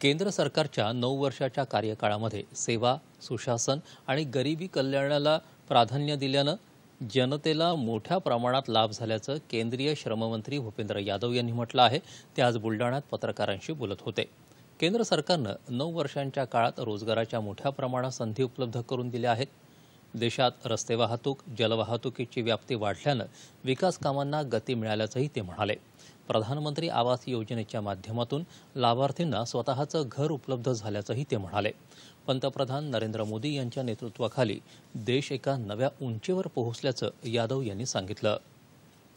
केंद्र सरकारच्या नऊ वर्षाच्या कार्यकाळामध्ये सेवा सुशासन आणि गरिबी कल्याणाला प्राधान्य दिल्यानं जनतेला मोठ्या प्रमाणात लाभ झाल्याचं केंद्रीय श्रममंत्री भूपेंद्र यादव यांनी म्हटलं आहे ते आज बुलडाण्यात पत्रकारांशी बोलत होते केंद्र सरकारनं नऊ वर्षांच्या काळात रोजगाराच्या मोठ्या प्रमाणात संधी उपलब्ध करून दिल्या आहेत देशात रस्ते वाहतूक जलवाहतुकीची व्याप्ती वाढल्यानं विकास कामांना गती मिळाल्याचंही ते म्हणाले प्रधानमंत्री आवास योजनेच्या माध्यमातून लाभार्थींना स्वतःचं घर उपलब्ध झाल्याचंही ते म्हणाले पंतप्रधान नरेंद्र मोदी यांच्या नेतृत्वाखाली देश एका नव्या उंचीवर पोहोचल्याचं यादव यांनी सांगितलं